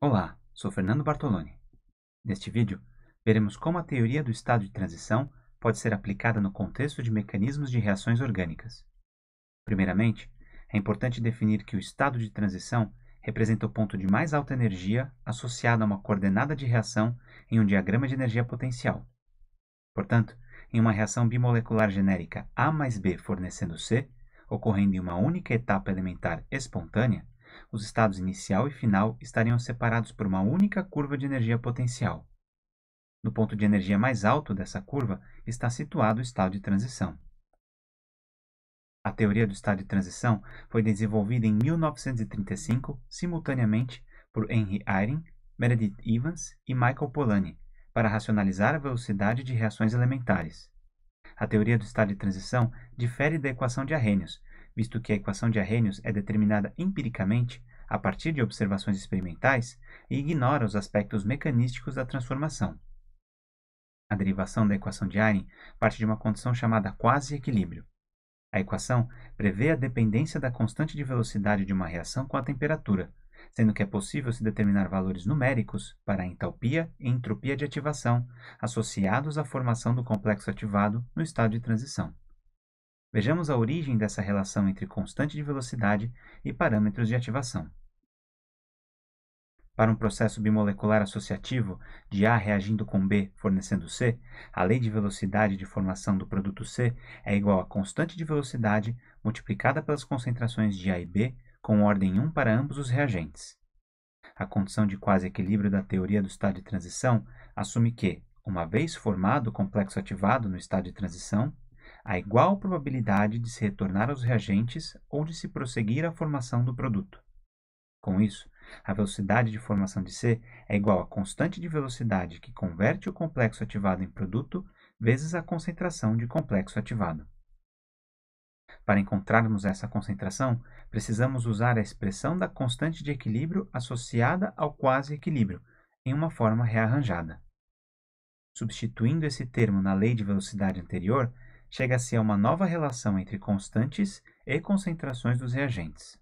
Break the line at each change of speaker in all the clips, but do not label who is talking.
Olá, sou Fernando Bartoloni. Neste vídeo, veremos como a teoria do estado de transição pode ser aplicada no contexto de mecanismos de reações orgânicas. Primeiramente, é importante definir que o estado de transição representa o ponto de mais alta energia associado a uma coordenada de reação em um diagrama de energia potencial. Portanto, em uma reação bimolecular genérica A mais B fornecendo C, ocorrendo em uma única etapa elementar espontânea, os estados inicial e final estariam separados por uma única curva de energia potencial. No ponto de energia mais alto dessa curva está situado o estado de transição. A teoria do estado de transição foi desenvolvida em 1935, simultaneamente, por Henry Eyring, Meredith Evans e Michael Polanyi, para racionalizar a velocidade de reações elementares. A teoria do estado de transição difere da equação de Arrhenius, visto que a equação de Arrhenius é determinada empiricamente a partir de observações experimentais e ignora os aspectos mecanísticos da transformação. A derivação da equação de Arrhenius parte de uma condição chamada quase equilíbrio. A equação prevê a dependência da constante de velocidade de uma reação com a temperatura, sendo que é possível se determinar valores numéricos para a entalpia e entropia de ativação associados à formação do complexo ativado no estado de transição. Vejamos a origem dessa relação entre constante de velocidade e parâmetros de ativação. Para um processo bimolecular associativo de A reagindo com B fornecendo C, a lei de velocidade de formação do produto C é igual à constante de velocidade multiplicada pelas concentrações de A e B com ordem 1 para ambos os reagentes. A condição de quase equilíbrio da teoria do estado de transição assume que, uma vez formado o complexo ativado no estado de transição, há igual probabilidade de se retornar aos reagentes ou de se prosseguir a formação do produto. Com isso, a velocidade de formação de C é igual à constante de velocidade que converte o complexo ativado em produto vezes a concentração de complexo ativado. Para encontrarmos essa concentração, precisamos usar a expressão da constante de equilíbrio associada ao quase equilíbrio, em uma forma rearranjada. Substituindo esse termo na lei de velocidade anterior, chega-se a uma nova relação entre constantes e concentrações dos reagentes.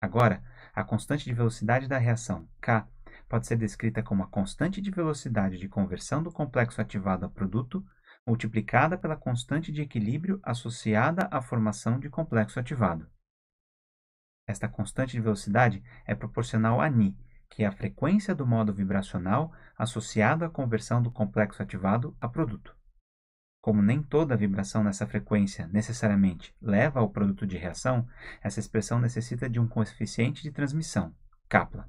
Agora, a constante de velocidade da reação, K, pode ser descrita como a constante de velocidade de conversão do complexo ativado a produto multiplicada pela constante de equilíbrio associada à formação de complexo ativado. Esta constante de velocidade é proporcional a ni, que é a frequência do modo vibracional associado à conversão do complexo ativado a produto. Como nem toda vibração nessa frequência necessariamente leva ao produto de reação, essa expressão necessita de um coeficiente de transmissão, kapla.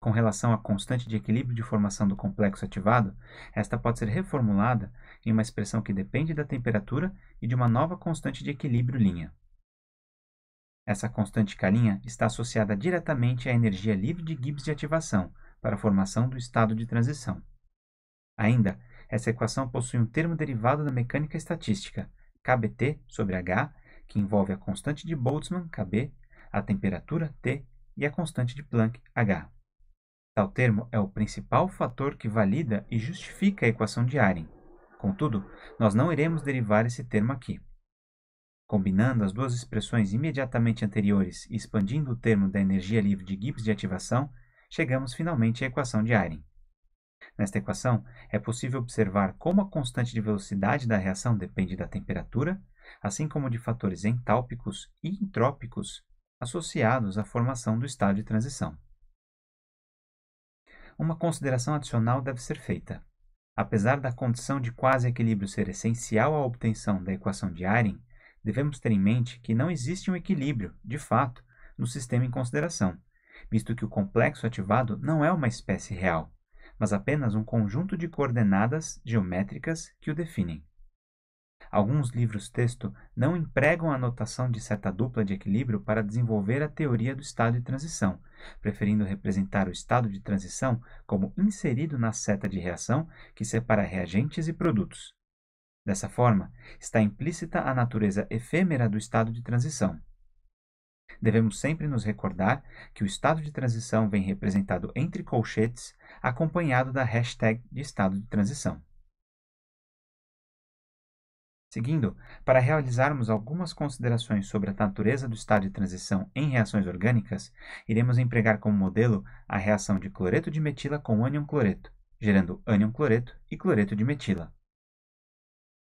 Com relação à constante de equilíbrio de formação do complexo ativado, esta pode ser reformulada em uma expressão que depende da temperatura e de uma nova constante de equilíbrio linha. Essa constante K' está associada diretamente à energia livre de Gibbs de ativação para a formação do estado de transição. Ainda, essa equação possui um termo derivado da mecânica estatística, KBT sobre H, que envolve a constante de Boltzmann, KB, a temperatura T e a constante de Planck, H. Tal termo é o principal fator que valida e justifica a equação de Arrhe. Contudo, nós não iremos derivar esse termo aqui. Combinando as duas expressões imediatamente anteriores e expandindo o termo da energia livre de Gibbs de ativação, chegamos finalmente à equação de Arrhe. Nesta equação, é possível observar como a constante de velocidade da reação depende da temperatura, assim como de fatores entálpicos e entrópicos associados à formação do estado de transição uma consideração adicional deve ser feita. Apesar da condição de quase equilíbrio ser essencial à obtenção da equação de Arrhenius, devemos ter em mente que não existe um equilíbrio, de fato, no sistema em consideração, visto que o complexo ativado não é uma espécie real, mas apenas um conjunto de coordenadas geométricas que o definem. Alguns livros-texto não empregam a notação de seta dupla de equilíbrio para desenvolver a teoria do estado de transição, preferindo representar o estado de transição como inserido na seta de reação que separa reagentes e produtos. Dessa forma, está implícita a natureza efêmera do estado de transição. Devemos sempre nos recordar que o estado de transição vem representado entre colchetes, acompanhado da hashtag de estado de transição. Seguindo, para realizarmos algumas considerações sobre a natureza do estado de transição em reações orgânicas, iremos empregar como modelo a reação de cloreto de metila com ânion cloreto, gerando ânion cloreto e cloreto de metila.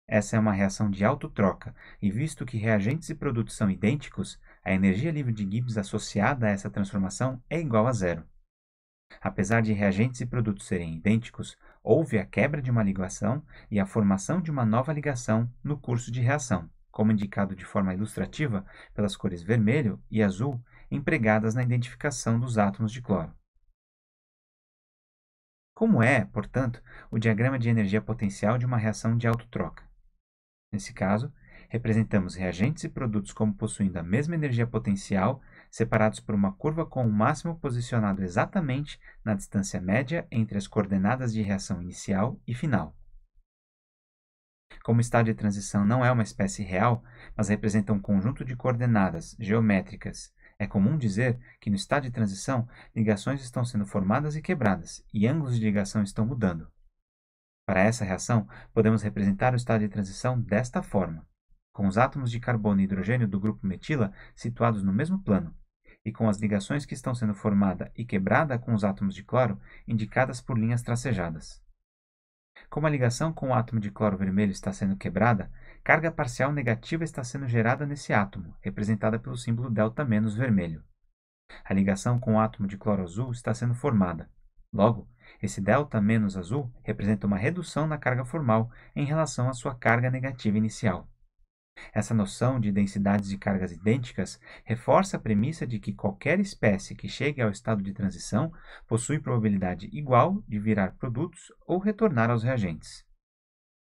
Essa é uma reação de autotroca, e visto que reagentes e produtos são idênticos, a energia livre de Gibbs associada a essa transformação é igual a zero. Apesar de reagentes e produtos serem idênticos, houve a quebra de uma ligação e a formação de uma nova ligação no curso de reação, como indicado de forma ilustrativa pelas cores vermelho e azul empregadas na identificação dos átomos de cloro. Como é, portanto, o diagrama de energia potencial de uma reação de autotroca? Nesse caso, representamos reagentes e produtos como possuindo a mesma energia potencial separados por uma curva com o máximo posicionado exatamente na distância média entre as coordenadas de reação inicial e final. Como o estado de transição não é uma espécie real, mas representa um conjunto de coordenadas geométricas, é comum dizer que no estado de transição ligações estão sendo formadas e quebradas, e ângulos de ligação estão mudando. Para essa reação, podemos representar o estado de transição desta forma, com os átomos de carbono e hidrogênio do grupo metila situados no mesmo plano, e com as ligações que estão sendo formada e quebrada com os átomos de cloro, indicadas por linhas tracejadas. Como a ligação com o átomo de cloro vermelho está sendo quebrada, carga parcial negativa está sendo gerada nesse átomo, representada pelo símbolo delta menos vermelho. A ligação com o átomo de cloro azul está sendo formada. Logo, esse delta menos azul representa uma redução na carga formal em relação à sua carga negativa inicial. Essa noção de densidades de cargas idênticas reforça a premissa de que qualquer espécie que chegue ao estado de transição possui probabilidade igual de virar produtos ou retornar aos reagentes.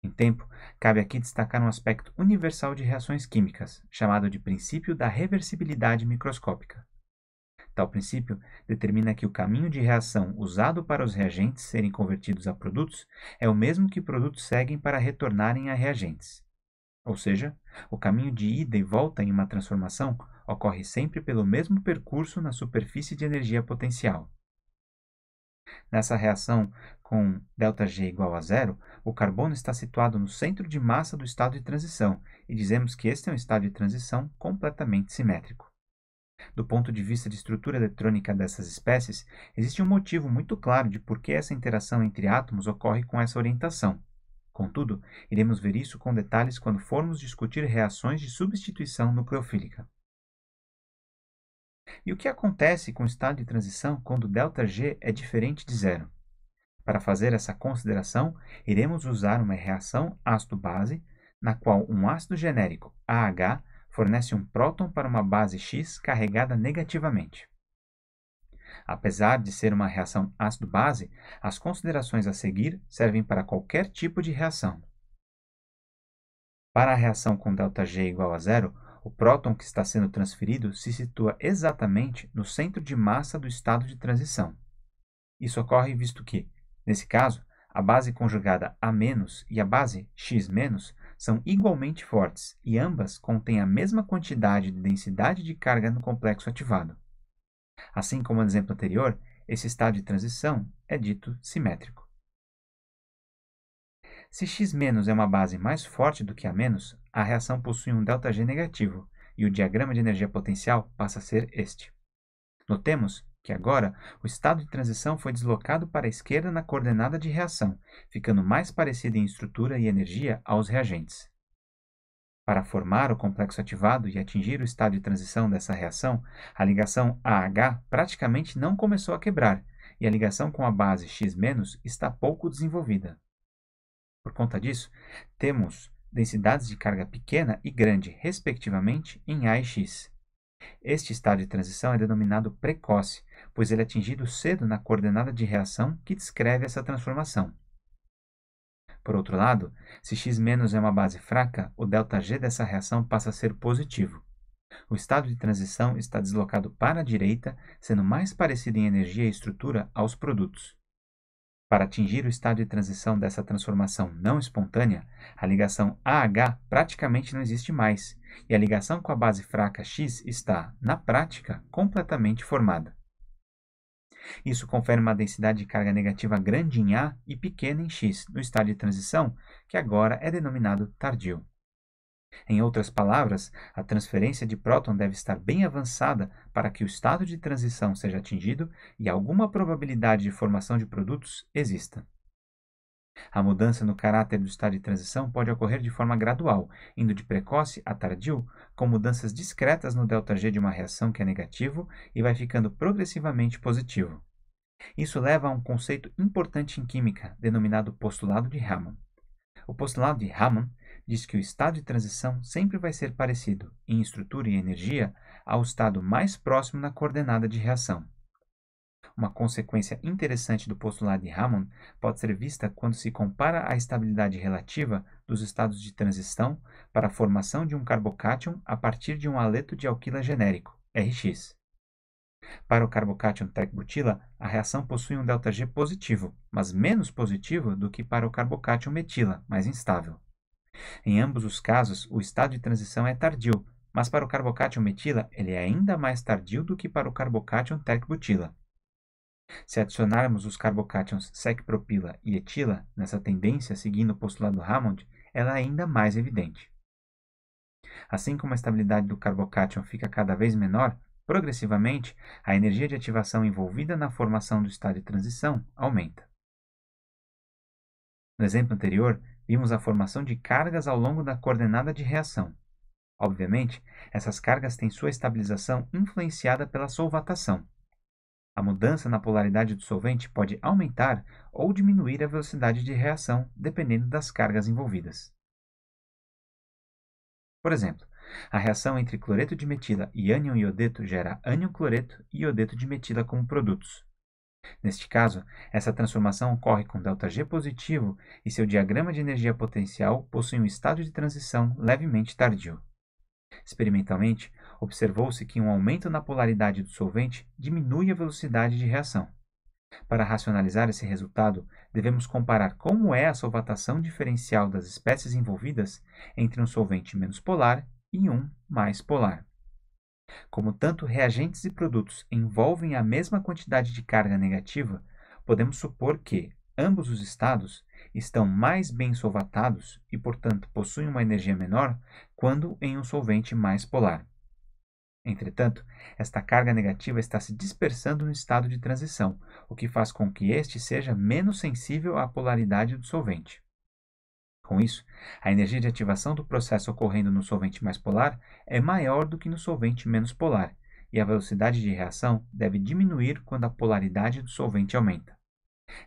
Em tempo, cabe aqui destacar um aspecto universal de reações químicas, chamado de princípio da reversibilidade microscópica. Tal princípio determina que o caminho de reação usado para os reagentes serem convertidos a produtos é o mesmo que produtos seguem para retornarem a reagentes. Ou seja, o caminho de ida e volta em uma transformação ocorre sempre pelo mesmo percurso na superfície de energia potencial. Nessa reação com ΔG igual a zero, o carbono está situado no centro de massa do estado de transição, e dizemos que este é um estado de transição completamente simétrico. Do ponto de vista de estrutura eletrônica dessas espécies, existe um motivo muito claro de por que essa interação entre átomos ocorre com essa orientação. Contudo, iremos ver isso com detalhes quando formos discutir reações de substituição nucleofílica. E o que acontece com o estado de transição quando ΔG é diferente de zero? Para fazer essa consideração, iremos usar uma reação ácido-base, na qual um ácido genérico AH fornece um próton para uma base X carregada negativamente. Apesar de ser uma reação ácido-base, as considerações a seguir servem para qualquer tipo de reação. Para a reação com ΔG igual a zero, o próton que está sendo transferido se situa exatamente no centro de massa do estado de transição. Isso ocorre visto que, nesse caso, a base conjugada A- e a base X- são igualmente fortes e ambas contêm a mesma quantidade de densidade de carga no complexo ativado. Assim como no exemplo anterior, esse estado de transição é dito simétrico. Se x- é uma base mais forte do que a menos, a reação possui um ΔG negativo e o diagrama de energia potencial passa a ser este. Notemos que agora o estado de transição foi deslocado para a esquerda na coordenada de reação, ficando mais parecido em estrutura e energia aos reagentes. Para formar o complexo ativado e atingir o estado de transição dessa reação, a ligação AH praticamente não começou a quebrar e a ligação com a base X- está pouco desenvolvida. Por conta disso, temos densidades de carga pequena e grande, respectivamente, em A e X. Este estado de transição é denominado precoce, pois ele é atingido cedo na coordenada de reação que descreve essa transformação. Por outro lado, se x- é uma base fraca, o ΔG dessa reação passa a ser positivo. O estado de transição está deslocado para a direita, sendo mais parecido em energia e estrutura aos produtos. Para atingir o estado de transição dessa transformação não espontânea, a ligação AH praticamente não existe mais, e a ligação com a base fraca X está, na prática, completamente formada. Isso confere uma densidade de carga negativa grande em A e pequena em X, no estado de transição, que agora é denominado tardio. Em outras palavras, a transferência de próton deve estar bem avançada para que o estado de transição seja atingido e alguma probabilidade de formação de produtos exista. A mudança no caráter do estado de transição pode ocorrer de forma gradual, indo de precoce a tardio, com mudanças discretas no ΔG de uma reação que é negativo e vai ficando progressivamente positivo. Isso leva a um conceito importante em química, denominado postulado de Raman. O postulado de Raman diz que o estado de transição sempre vai ser parecido, em estrutura e energia, ao estado mais próximo na coordenada de reação. Uma consequência interessante do postulado de Hammond pode ser vista quando se compara a estabilidade relativa dos estados de transição para a formação de um carbocátion a partir de um aleto de alquila genérico, RX. Para o carbocátion tert-butila, a reação possui um ΔG positivo, mas menos positivo do que para o carbocátion metila, mais instável. Em ambos os casos, o estado de transição é tardio, mas para o carbocátion metila ele é ainda mais tardio do que para o carbocátion tert-butila. Se adicionarmos os carbocátions secpropila e etila nessa tendência seguindo o postulado Hammond, ela é ainda mais evidente. Assim como a estabilidade do carbocátion fica cada vez menor, progressivamente, a energia de ativação envolvida na formação do estado de transição aumenta. No exemplo anterior, vimos a formação de cargas ao longo da coordenada de reação. Obviamente, essas cargas têm sua estabilização influenciada pela solvatação, a mudança na polaridade do solvente pode aumentar ou diminuir a velocidade de reação dependendo das cargas envolvidas. Por exemplo, a reação entre cloreto de metila e ânion iodeto gera ânion cloreto e iodeto de metila como produtos. Neste caso, essa transformação ocorre com ΔG positivo e seu diagrama de energia potencial possui um estado de transição levemente tardio. Experimentalmente, Observou-se que um aumento na polaridade do solvente diminui a velocidade de reação. Para racionalizar esse resultado, devemos comparar como é a solvatação diferencial das espécies envolvidas entre um solvente menos polar e um mais polar. Como tanto reagentes e produtos envolvem a mesma quantidade de carga negativa, podemos supor que ambos os estados estão mais bem solvatados e, portanto, possuem uma energia menor quando em um solvente mais polar. Entretanto, esta carga negativa está se dispersando no estado de transição, o que faz com que este seja menos sensível à polaridade do solvente. Com isso, a energia de ativação do processo ocorrendo no solvente mais polar é maior do que no solvente menos polar, e a velocidade de reação deve diminuir quando a polaridade do solvente aumenta.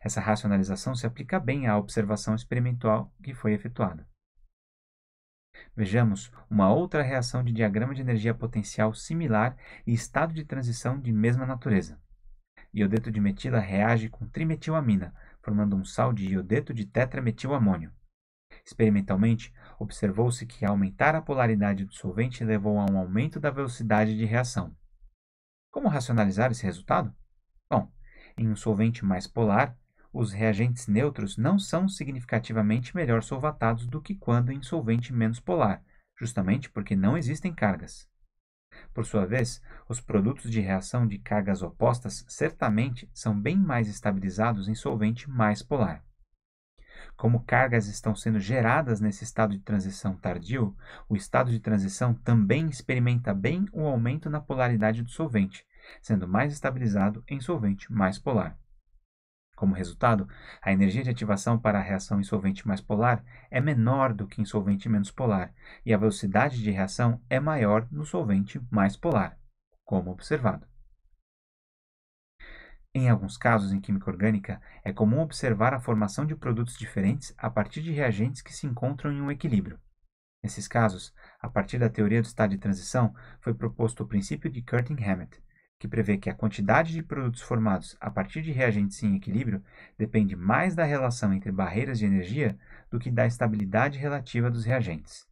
Essa racionalização se aplica bem à observação experimental que foi efetuada. Vejamos uma outra reação de diagrama de energia potencial similar e estado de transição de mesma natureza. Iodeto de metila reage com trimetilamina, formando um sal de iodeto de tetrametilamônio. Experimentalmente, observou-se que aumentar a polaridade do solvente levou a um aumento da velocidade de reação. Como racionalizar esse resultado? Bom, em um solvente mais polar, os reagentes neutros não são significativamente melhor solvatados do que quando em solvente menos polar, justamente porque não existem cargas. Por sua vez, os produtos de reação de cargas opostas certamente são bem mais estabilizados em solvente mais polar. Como cargas estão sendo geradas nesse estado de transição tardio, o estado de transição também experimenta bem o um aumento na polaridade do solvente, sendo mais estabilizado em solvente mais polar. Como resultado, a energia de ativação para a reação em solvente mais polar é menor do que em solvente menos polar, e a velocidade de reação é maior no solvente mais polar, como observado. Em alguns casos em química orgânica, é comum observar a formação de produtos diferentes a partir de reagentes que se encontram em um equilíbrio. Nesses casos, a partir da teoria do estado de transição, foi proposto o princípio de Curtin-Hammett, que prevê que a quantidade de produtos formados a partir de reagentes em equilíbrio depende mais da relação entre barreiras de energia do que da estabilidade relativa dos reagentes.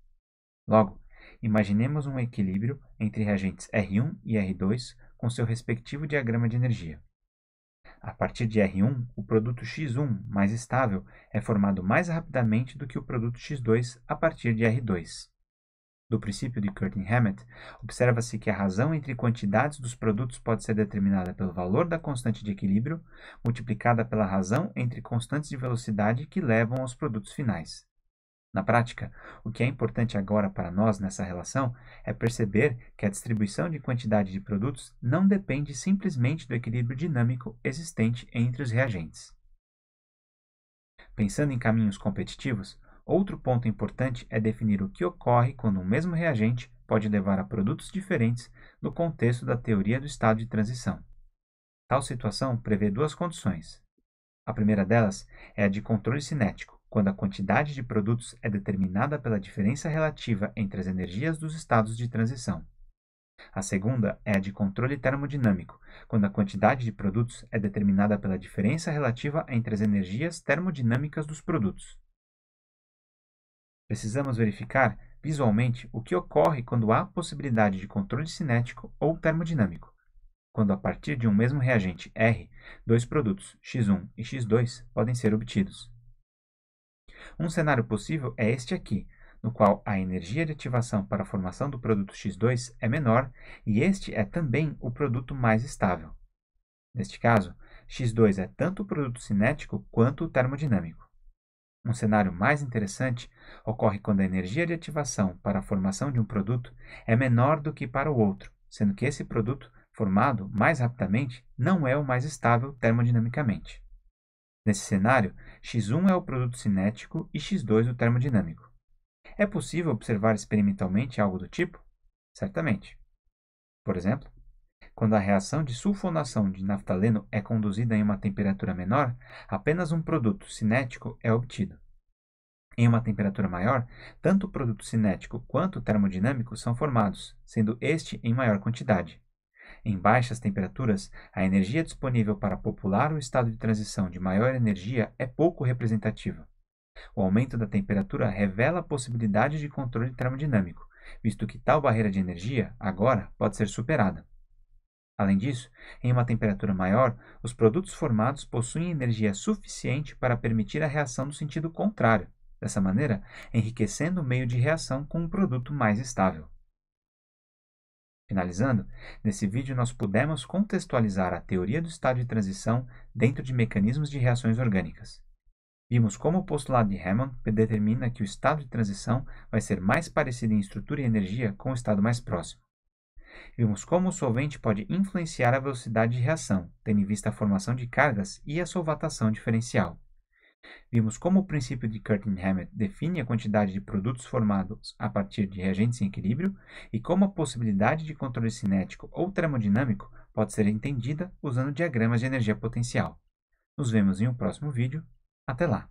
Logo, imaginemos um equilíbrio entre reagentes R1 e R2 com seu respectivo diagrama de energia. A partir de R1, o produto X1, mais estável, é formado mais rapidamente do que o produto X2 a partir de R2 do princípio de Curtin-Hammett, observa-se que a razão entre quantidades dos produtos pode ser determinada pelo valor da constante de equilíbrio, multiplicada pela razão entre constantes de velocidade que levam aos produtos finais. Na prática, o que é importante agora para nós nessa relação é perceber que a distribuição de quantidade de produtos não depende simplesmente do equilíbrio dinâmico existente entre os reagentes. Pensando em caminhos competitivos, Outro ponto importante é definir o que ocorre quando um mesmo reagente pode levar a produtos diferentes no contexto da teoria do estado de transição. Tal situação prevê duas condições. A primeira delas é a de controle cinético, quando a quantidade de produtos é determinada pela diferença relativa entre as energias dos estados de transição. A segunda é a de controle termodinâmico, quando a quantidade de produtos é determinada pela diferença relativa entre as energias termodinâmicas dos produtos precisamos verificar visualmente o que ocorre quando há possibilidade de controle cinético ou termodinâmico, quando a partir de um mesmo reagente R, dois produtos X1 e X2 podem ser obtidos. Um cenário possível é este aqui, no qual a energia de ativação para a formação do produto X2 é menor e este é também o produto mais estável. Neste caso, X2 é tanto o produto cinético quanto o termodinâmico. Um cenário mais interessante ocorre quando a energia de ativação para a formação de um produto é menor do que para o outro, sendo que esse produto formado mais rapidamente não é o mais estável termodinamicamente. Nesse cenário, x1 é o produto cinético e x2 o termodinâmico. É possível observar experimentalmente algo do tipo? Certamente. Por exemplo, quando a reação de sulfonação de naftaleno é conduzida em uma temperatura menor, apenas um produto cinético é obtido. Em uma temperatura maior, tanto o produto cinético quanto o termodinâmico são formados, sendo este em maior quantidade. Em baixas temperaturas, a energia disponível para popular o estado de transição de maior energia é pouco representativa. O aumento da temperatura revela a possibilidade de controle termodinâmico, visto que tal barreira de energia, agora, pode ser superada. Além disso, em uma temperatura maior, os produtos formados possuem energia suficiente para permitir a reação no sentido contrário, dessa maneira, enriquecendo o meio de reação com um produto mais estável. Finalizando, nesse vídeo nós pudemos contextualizar a teoria do estado de transição dentro de mecanismos de reações orgânicas. Vimos como o postulado de Hammond determina que o estado de transição vai ser mais parecido em estrutura e energia com o estado mais próximo. Vimos como o solvente pode influenciar a velocidade de reação, tendo em vista a formação de cargas e a solvatação diferencial. Vimos como o princípio de Curtin-Hammett define a quantidade de produtos formados a partir de reagentes em equilíbrio e como a possibilidade de controle cinético ou termodinâmico pode ser entendida usando diagramas de energia potencial. Nos vemos em um próximo vídeo. Até lá!